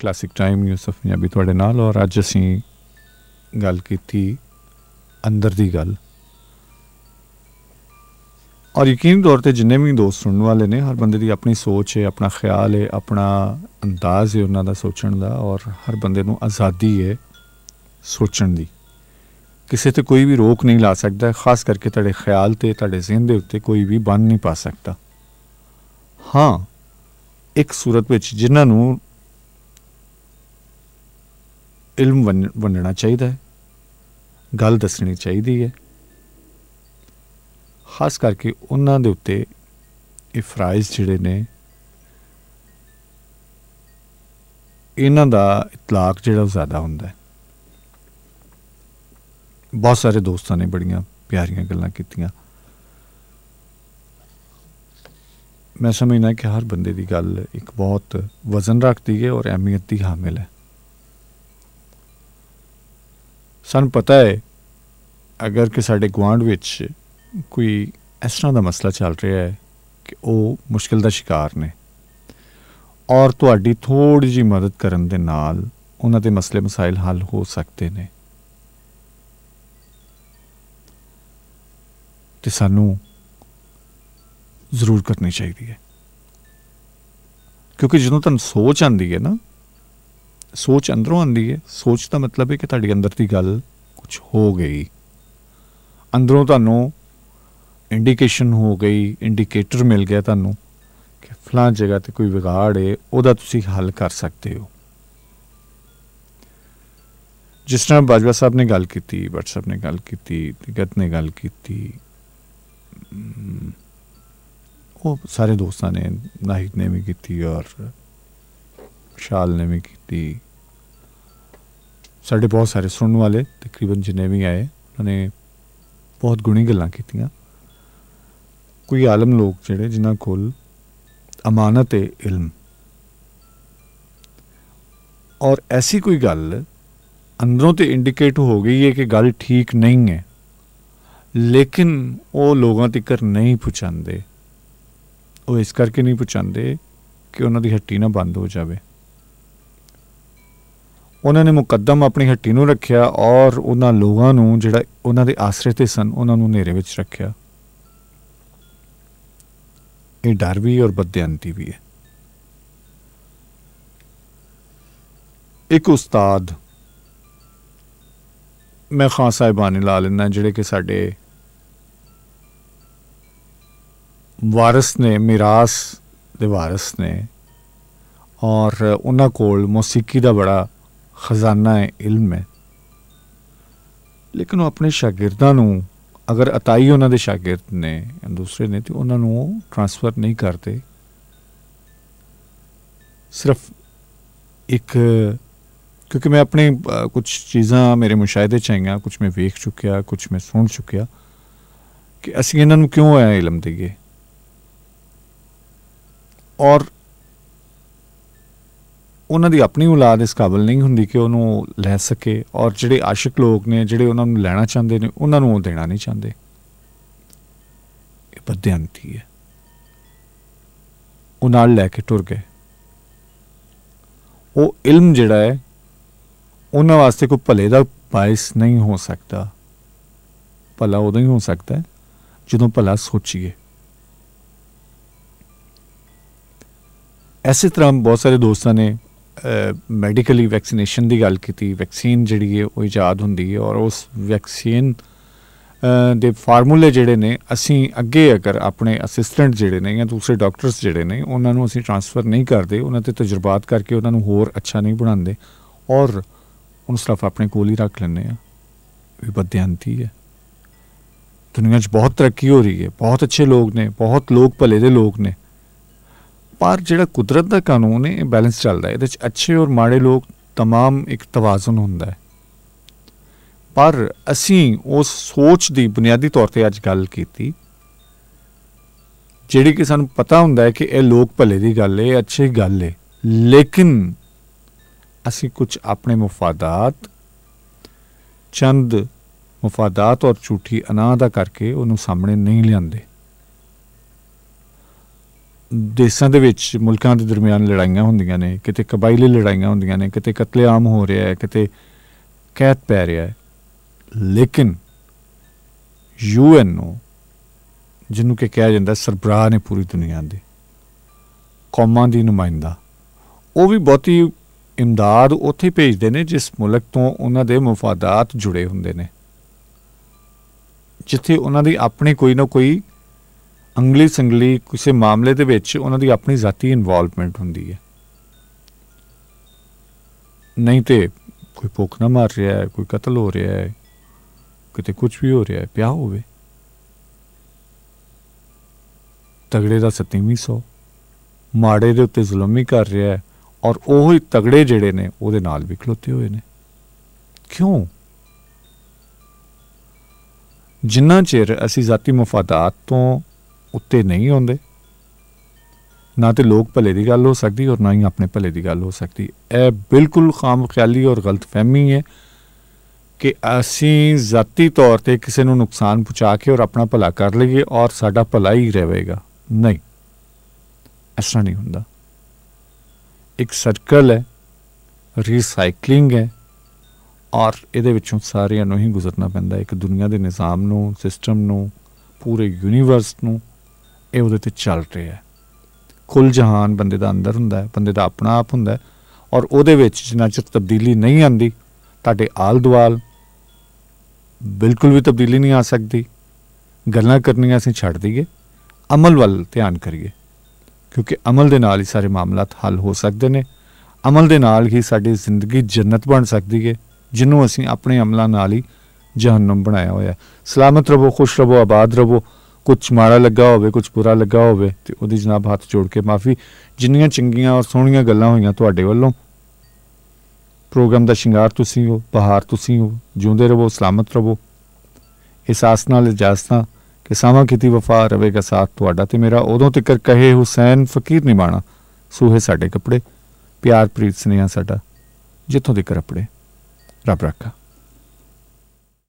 classic time Yusuf Punjabi ਤੁਹਾਡੇ ਨਾਲ ਔਰ ਅੱਜ ਅਸੀਂ ਗੱਲ ਕੀਤੀ ਅੰਦਰ ਦੀ ਗੱਲ ਔਰ ਯਕੀਨੀ ਤੌਰ ਤੇ ਜਿੰਨੇ ਵੀ ਦੋਸਤ ਸੁਣਨ ਵਾਲੇ ਨੇ ਹਰ ਬੰਦੇ ਦੀ ਆਪਣੀ ਸੋਚ ਹੈ ਆਪਣਾ ਖਿਆਲ ਹੈ ਆਪਣਾ ਅੰਦਾਜ਼ ਹੈ ਉਹਨਾਂ ਦਾ ਸੋਚਣ ਦਾ ਔਰ ਹਰ ਬੰਦੇ ਨੂੰ ਆਜ਼ਾਦੀ ਹੈ ਸੋਚਣ ਦੀ ਕਿਸੇ ਤੇ ਕੋਈ ਵੀ ਰੋਕ ਨਹੀਂ ਲਾ ਸਕਦਾ ਖਾਸ ਕਰਕੇ ਤੁਹਾਡੇ ਖਿਆਲ ਤੇ ਤੁਹਾਡੇ ਜ਼ਿਹਨ ਦੇ ਉੱਤੇ ਕੋਈ ਵੀ ਬੰਨ ਨਹੀਂ ਪਾ ਸਕਦਾ ਹਾਂ ਇੱਕ ਸੂਰਤ ਵਿੱਚ ਜਿਨ੍ਹਾਂ ਨੂੰ ਇਲਮ ਵੰਡਣਾ ਚਾਹੀਦਾ ਹੈ ਗੱਲ ਦੱਸਣੀ ਚਾਹੀਦੀ ਹੈ ਖਾਸ ਕਰਕੇ ਉਹਨਾਂ ਦੇ ਉੱਤੇ ਇਹ ਫਰਾਈਜ਼ ਜਿਹੜੇ ਨੇ ਇਹਨਾਂ ਦਾ ਇਤਲਾਕ ਜਿਹੜਾ ਜ਼ਿਆਦਾ ਹੁੰਦਾ ਹੈ ਬਹੁਤ ਸਾਰੇ ਦੋਸਤਾਂ ਨੇ ਬੜੀਆਂ ਪਿਆਰੀਆਂ ਗੱਲਾਂ ਕੀਤੀਆਂ ਮੈਂ ਸਮਝਣਾ ਕਿ ਹਰ ਬੰਦੇ ਦੀ ਗੱਲ ਇੱਕ ਬਹੁਤ ਵਜ਼ਨ ਰੱਖਦੀ ਹੈ ਔਰ ਅਹਿਮੀਅਤ ਦੀ ਹਾਮਿਲ ਹੈ ਸਾਨੂੰ ਪਤਾ ਹੈ ਅਗਰ ਕਿ ਸਾਡੇ ਗਵਾਂਡ ਵਿੱਚ ਕੋਈ ਇਸ ਤਰ੍ਹਾਂ ਦਾ ਮਸਲਾ ਚੱਲ ਰਿਹਾ ਹੈ ਕਿ ਉਹ ਮੁਸ਼ਕਿਲ ਦਾ ਸ਼ਿਕਾਰ ਨੇ ਔਰ ਤੁਹਾਡੀ ਥੋੜੀ ਜੀ ਮਦਦ ਕਰਨ ਦੇ ਨਾਲ ਉਹਨਾਂ ਦੇ ਮਸਲੇ ਮਸਾਇਲ ਹੱਲ ਹੋ ਸਕਦੇ ਨੇ ਤੇ ਸਾਨੂੰ ਜ਼ਰੂਰ ਕਰਨੀ ਚਾਹੀਦੀ ਹੈ ਕਿਉਂਕਿ ਜਦੋਂ ਤੁਹਾਨੂੰ ਸੋਚ ਆਂਦੀ ਹੈ ਨਾ ਸੋਚ ਅੰਦਰੋਂ ਆਉਂਦੀ ਹੈ ਸੋਚ ਦਾ ਮਤਲਬ ਹੈ ਕਿ ਤੁਹਾਡੇ ਅੰਦਰ ਦੀ ਗੱਲ ਕੁਝ ਹੋ ਗਈ ਅੰਦਰੋਂ ਤੁਹਾਨੂੰ ਇੰਡੀਕੇਸ਼ਨ ਹੋ ਗਈ ਇੰਡੀਕੇਟਰ ਮਿਲ ਗਿਆ ਤੁਹਾਨੂੰ ਕਿ ਫਲਾਂ ਜਗ੍ਹਾ ਤੇ ਕੋਈ ਵਿਗਾੜ ਹੈ ਉਹਦਾ ਤੁਸੀਂ ਹੱਲ ਕਰ ਸਕਦੇ ਹੋ ਜਿਸ ਤਰ੍ਹਾਂ ਬਾਜਵਾ ਸਾਹਿਬ ਨੇ ਗੱਲ ਕੀਤੀ ਵਟਸਐਪ ਨੇ ਗੱਲ ਕੀਤੀ ਤਿਗਤ ਨੇ ਗੱਲ ਕੀਤੀ ਉਹ ਸਾਰੇ ਦੋਸਤਾਂ ਨੇ ਨਾਹਿਦ ਨੇ ਵੀ ਕੀਤੀ ਔਰ ਵਿਸ਼ਾਲ ਨੇਮੀ ਕੀਤੀ ਸਾਡੇ ਬਹੁਤ ਸਾਰੇ ਸੁਣਨ ਵਾਲੇ ਤਕਰੀਬਨ ਜਿੰਨੇ ਵੀ ਆਏ ਉਹਨਾਂ ਨੇ ਬਹੁਤ ਗੁਣੀ ਗੱਲਾਂ ਕੀਤੀਆਂ ਕੋਈ ਆਲਮ ਲੋਕ ਜਿਹੜੇ ਜਿਨ੍ਹਾਂ ਕੋਲ ਅਮਾਨਤ ਹੈ ਇਲਮ ਔਰ ਐਸੀ ਕੋਈ ਗੱਲ ਅੰਦਰੋਂ ਤੇ ਇੰਡੀਕੇਟ ਹੋ ਗਈ ਹੈ ਕਿ ਗੱਲ ਠੀਕ ਨਹੀਂ ਹੈ ਲੇਕਿਨ ਉਹ ਲੋਕਾਂ ਤੱਕ ਨਹੀਂ ਪਹੁੰਚਾਉਂਦੇ ਉਹ ਇਸ ਕਰਕੇ ਨਹੀਂ ਪਹੁੰਚਾਉਂਦੇ ਕਿ ਉਹਨਾਂ ਦੀ ਹੱਟੀ ਨਾ ਬੰਦ ਹੋ ਜਾਵੇ ਉਹਨਾਂ ਨੇ ਮੁਕੱਦਮ ਆਪਣੀ ਹੱਟੀ ਨੂੰ ਰੱਖਿਆ ਔਰ ਉਹਨਾਂ ਲੋਕਾਂ ਨੂੰ ਜਿਹੜਾ ਉਹਨਾਂ ਦੇ ਆਸਰੇ ਤੇ ਸਨ ਉਹਨਾਂ ਨੂੰ ਨੇਰੇ ਵਿੱਚ ਰੱਖਿਆ ਇਹ ਡਰ ਵੀ ਔਰ ਬਦਿਆਨਤੀ ਵੀ ਹੈ ਇੱਕ ਉਸਤਾਦ ਮੈਂ ਖਾਨ ਸਾਹਿਬਾਨੀ ਲਾ ਲੈਣਾ ਜਿਹੜੇ ਕਿ ਸਾਡੇ ਵਾਰਿਸ ਨੇ ਮਿਰਾਸ ਦੇ ਵਾਰਿਸ ਨੇ ਔਰ ਉਹਨਾਂ ਕੋਲ ਮੌਸੀਕੀ ਦਾ ਬੜਾ ਖਜ਼ਾਨਾ ਇਲਮ ਹੈ ਲੇਕਿਨ ਉਹ ਆਪਣੇ ਸ਼ਾਗਿਰਦਾਂ ਨੂੰ ਅਗਰ ਅਤਾਈ ਉਹਨਾਂ ਦੇ ਸ਼ਾਗਿਰਦ ਨੇ ਦੂਸਰੇ ਨੇ ਤੇ ਉਹਨਾਂ ਨੂੰ ਟ੍ਰਾਂਸਫਰ ਨਹੀਂ ਕਰਦੇ ਸਿਰਫ ਇੱਕ क्योंकि मैं अपने कुछ चीज़ा मेरे मुशाहदे चाहिए कुछ मैं वेख चुकिया कुछ मैं सुन चुकिया कि असं इन्हों क्यों है इलम दीए और ਉਹਨਾਂ ਦੀ ਆਪਣੀ ਔਲਾਦ ਇਸ ਕਾਬਲ ਨਹੀਂ ਹੁੰਦੀ ਕਿ ਉਹਨੂੰ ਲੈ ਸਕੇ ਔਰ ਜਿਹੜੇ ਆਸ਼ਿਕ ਲੋਕ ਨੇ ਜਿਹੜੇ ਉਹਨਾਂ ਨੂੰ ਲੈਣਾ ਚਾਹੁੰਦੇ ਨੇ ਉਹਨਾਂ ਨੂੰ ਉਹ ਦੇਣਾ ਨਹੀਂ ਚਾਹੁੰਦੇ ਇਹ ਬਦਿਆਨਤੀ ਹੈ ਉਹ ਨਾਲ ਲੈ ਕੇ ਟੁਰ ਗਏ ਉਹ ਇਲਮ ਜਿਹੜਾ ਹੈ ਉਹਨਾਂ ਵਾਸਤੇ ਕੋਈ ਭਲੇ ਦਾ ਪਾਇਸ ਨਹੀਂ ਹੋ ਸਕਦਾ ਭਲਾ ਉਹਦਾ ਹੀ ਹੋ ਸਕਦਾ ਹੈ ਜਦੋਂ ਭਲਾ ਸੋਚੀਏ ਐਸੇ ਤਰ੍ਹਾਂ ਬਹੁਤ ਸਾਰੇ ਦੋਸਤਾਂ ਨੇ ਮੈਡੀਕਲੀ ਵੈਕਸੀਨੇਸ਼ਨ ਦੀ ਗੱਲ ਕੀਤੀ ਵੈਕਸੀਨ ਜਿਹੜੀ ਹੈ ਉਹ ਇਜਾਦ ਹੁੰਦੀ ਹੈ ਔਰ ਉਸ ਵੈਕਸੀਨ ਦੇ ਫਾਰਮੂਲੇ ਜਿਹੜੇ ਨੇ ਅਸੀਂ ਅੱਗੇ ਅਗਰ ਆਪਣੇ ਅਸਿਸਟੈਂਟ ਜਿਹੜੇ ਨੇ ਜਾਂ ਦੂਸਰੇ ਡਾਕਟਰਸ ਜਿਹੜੇ ਨੇ ਉਹਨਾਂ ਨੂੰ ਅਸੀਂ ਟ੍ਰਾਂਸਫਰ ਨਹੀਂ ਕਰਦੇ ਉਹਨਾਂ ਤੇ ਤਜਰਬਾਤ ਕਰਕੇ ਉਹਨਾਂ ਨੂੰ ਹੋਰ ਅੱਛਾ ਨਹੀਂ ਬਣਾਉਂਦੇ ਔਰ ਉਹਨੂੰ ਸਿਰਫ ਆਪਣੇ ਕੋਲ ਹੀ ਰੱਖ ਲੈਂਦੇ ਆ ਵੀ ਬਦਿਆਨਤੀ ਹੈ ਦੁਨੀਆ 'ਚ ਬਹੁਤ ਤਰੱਕੀ ਹੋ ਰਹੀ ਹੈ ਬਹੁਤ ਅੱਛੇ ਲੋਕ ਨੇ ਬਹੁਤ ਲੋਕ ਭਲੇ ਦੇ ਲੋਕ ਨੇ ਪਰ ਜਿਹੜਾ ਕੁਦਰਤ ਦਾ ਕਾਨੂੰਨ ਹੈ ਇਹ ਬੈਲੈਂਸ ਚੱਲਦਾ ਹੈ ਇਹਦੇ ਵਿੱਚ ਅੱਛੇ ਔਰ ਮਾੜੇ ਲੋਕ तमाम ਇੱਕ ਤਵਾਜ਼ਨ ਹੁੰਦਾ ਹੈ ਪਰ ਅਸੀਂ ਉਸ ਸੋਚ ਦੀ ਬੁਨਿਆਦੀ ਤੌਰ ਤੇ ਅੱਜ ਗੱਲ ਕੀਤੀ ਜਿਹੜੀ ਕਿ ਸਾਨੂੰ ਪਤਾ ਹੁੰਦਾ ਹੈ ਕਿ ਇਹ ਲੋਕ ਭਲੇ ਦੀ ਗੱਲ ਹੈ ਅੱਛੀ ਗੱਲ ਹੈ ਲੇਕਿਨ ਅਸੀਂ ਕੁਝ ਆਪਣੇ ਮਫਾਦਾਤ ਚੰਦ ਮਫਾਦਾਤ ਔਰ ਝੂਠੀ ਅਨਾਦਾ ਦਾ ਕਰਕੇ ਉਹਨੂੰ ਸਾਹਮਣੇ ਨਹੀਂ ਲਿਆਂਦੇ ਦੇਸ਼ਾਂ ਦੇ ਵਿੱਚ ਮੁਲਕਾਂ ਦੇ ਦਰਮਿਆਨ ਲੜਾਈਆਂ ਹੁੰਦੀਆਂ ਨੇ ਕਿਤੇ ਕਬਾਇਲੀ ਲੜਾਈਆਂ ਹੁੰਦੀਆਂ ਨੇ ਕਿਤੇ ਕਤਲੇਆਮ ਹੋ ਰਿਹਾ ਹੈ ਕਿਤੇ ਕੈਦ ਪੈ ਰਿਹਾ ਹੈ ਲੇਕਿਨ ਯੂਐਨ ਨੂੰ ਜਿਹਨੂੰ ਕਿ ਕਿਹਾ ਜਾਂਦਾ ਸਰਬਰਾਹ ਨੇ ਪੂਰੀ ਦੁਨੀਆ ਦੇ ਕੌਮਾਂ ਦੀ ਨੁਮਾਇੰਦਾ ਉਹ ਵੀ ਬਹੁਤੀ ਇਮਦਾਦ ਉੱਥੇ ਭੇਜਦੇ ਨੇ ਜਿਸ ਮੁਲਕ ਤੋਂ ਉਹਨਾਂ ਦੇ ਮਫਾਦਾਤ ਜੁੜੇ ਹੁੰਦੇ ਨੇ ਜਿੱਥੇ ਉਹਨਾਂ ਦੀ ਆਪਣੇ ਕੋਈ ਨਾ ਕੋਈ ਅੰਗਲੀ ਸੰਗਲੀ ਕਿਸੇ ਮਾਮਲੇ ਦੇ ਵਿੱਚ ਉਹਨਾਂ ਦੀ ਆਪਣੀ ਜ਼ਾਤੀ ਇਨਵੋਲਵਮੈਂਟ ਹੁੰਦੀ ਹੈ ਨਹੀਂ ਤੇ ਕੋਈ ਭੁੱਖ ਨਾ ਮਾਰ ਰਿਹਾ ਹੈ ਕੋਈ ਕਤਲ ਹੋ ਰਿਹਾ ਹੈ ਕਿਤੇ ਕੁਝ ਵੀ ਹੋ ਰਿਹਾ ਹੈ ਪਿਆ ਹੋਵੇ ਤਗੜੇ ਦਾ 7ਵੀਂ ਮਾੜੇ ਦੇ ਉੱਤੇ ਜ਼ੁਲਮ ਹੀ ਕਰ ਰਿਹਾ ਹੈ ਔਰ ਉਹ ਹੀ ਤਗੜੇ ਜਿਹੜੇ ਨੇ ਉਹਦੇ ਨਾਲ ਵੀ ਖਲੋਤੇ ਹੋਏ ਨੇ ਕਿਉਂ ਜਿੰਨਾ ਚਿਰ ਅਸੀਂ ਜ਼ਾਤੀ ਮਫਾਦਾਤ ਤੋਂ ਉੱਤੇ ਨਹੀਂ ਹੁੰਦੇ ਨਾ ਤੇ ਲੋਕ ਭਲੇ ਦੀ ਗੱਲ ਹੋ ਸਕਦੀ ਔਰ ਨਾ ਹੀ ਆਪਣੇ ਭਲੇ ਦੀ ਗੱਲ ਹੋ ਸਕਦੀ ਇਹ ਬਿਲਕੁਲ ਖਾਮ ਖਿਆਲੀ ਔਰ ਫਹਿਮੀ ਹੈ ਕਿ ਅਸੀਂ ਜ਼ਾਤੀ ਤੌਰ ਤੇ ਕਿਸੇ ਨੂੰ ਨੁਕਸਾਨ ਪਹੁੰਚਾ ਕੇ ਔਰ ਆਪਣਾ ਭਲਾ ਕਰ ਲਈਏ ਔਰ ਸਾਡਾ ਭਲਾ ਹੀ ਰਹੇਗਾ ਨਹੀਂ ਐਸਾ ਨਹੀਂ ਹੁੰਦਾ ਇੱਕ ਸਰਕਲ ਹੈ ਰੀਸਾਈਕਲਿੰਗ ਹੈ ਔਰ ਇਹਦੇ ਵਿੱਚੋਂ ਸਾਰਿਆਂ ਨੂੰ ਹੀ ਗੁਜ਼ਰਨਾ ਪੈਂਦਾ ਇੱਕ ਦੁਨੀਆ ਦੇ ਨਿਜ਼ਾਮ ਨੂੰ ਸਿਸਟਮ ਨੂੰ ਪੂਰੇ ਯੂਨੀਵਰਸ ਨੂੰ ਇਹ ਉਹਦੇ ਤੇ ਚੱਲ ਰਿਹਾ ਹੈ ਕੁੱਲ ਜਹਾਨ ਬੰਦੇ ਦਾ ਅੰਦਰ ਹੁੰਦਾ ਹੈ ਬੰਦੇ ਦਾ ਆਪਣਾ ਆਪ ਹੁੰਦਾ ਹੈ ਔਰ ਉਹਦੇ ਵਿੱਚ ਜਿੰਨਾ ਚਿਰ ਤਬਦੀਲੀ ਨਹੀਂ ਆਂਦੀ ਤੁਹਾਡੇ ਆਲ ਦੁਆਲ ਬਿਲਕੁਲ ਵੀ ਤਬਦੀਲੀ ਨਹੀਂ ਆ ਸਕਦੀ ਗੱਲਾਂ ਕਰਨੀਆਂ ਅਸੀਂ ਛੱਡ ਦਈਏ ਅਮਲ ਵੱਲ ਧਿਆਨ ਕਰੀਏ ਕਿਉਂਕਿ ਅਮਲ ਦੇ ਨਾਲ ਹੀ ਸਾਰੇ ਮਾਮਲੇ ਹੱਲ ਹੋ ਸਕਦੇ ਨੇ ਅਮਲ ਦੇ ਨਾਲ ਹੀ ਸਾਡੀ ਜ਼ਿੰਦਗੀ ਜੰਨਤ ਬਣ ਸਕਦੀ ਹੈ ਜਿਹਨੂੰ ਅਸੀਂ ਆਪਣੇ ਅਮਲਾਂ ਨਾਲ ਹੀ ਜਹਨਮ ਬਣਾਇਆ ਹੋਇਆ ਸਲਾਮਤ ਰਹੋ ਖੁਸ਼ ਰਹੋ ਆਬਾਦ ਰਹੋ ਕੁਝ ਮਾੜਾ ਲੱਗਾ ਹੋਵੇ ਕੁਝ ਬੁਰਾ ਲੱਗਾ ਹੋਵੇ ਤੇ ਉਹਦੀ ਜਨਾਬ ਹੱਥ ਜੋੜ ਕੇ ਮਾਫੀ ਜਿੰਨੀਆਂ ਚੰਗੀਆਂ ਔਰ ਸੋਹਣੀਆਂ ਗੱਲਾਂ ਹੋਈਆਂ ਤੁਹਾਡੇ ਵੱਲੋਂ ਪ੍ਰੋਗਰਾਮ ਦਾ ਸ਼ਿੰਗਾਰ ਤੁਸੀਂ ਹੋ ਬਹਾਰ ਤੁਸੀਂ ਹੋ ਜਿਉਂਦੇ ਰਹੋ ਸਲਾਮਤ ਰਹੋ ਆਸ ਨਾਲ ਇਜਾਜ਼ਤਾਂ ਕਿ ਸਾਵਾ ਕੀਤੀ ਵਫਾ ਰਵੇਗਾ ਸਾਥ ਤੁਹਾਡਾ ਤੇ ਮੇਰਾ ਉਦੋਂ ਤੱਕ ਕਹੇ ਹੁਸੈਨ ਫਕੀਰ ਨਿਮਾਣਾ ਸੂਹੇ ਸਾਡੇ ਕੱਪੜੇ ਪਿਆਰ ਪ੍ਰੀਤ ਸਨੇਹਾ ਸਾਡਾ ਜਿੱਥੋਂ ਤੱਕ ਕੱਪੜੇ ਰੱਬ ਰੱਖਾ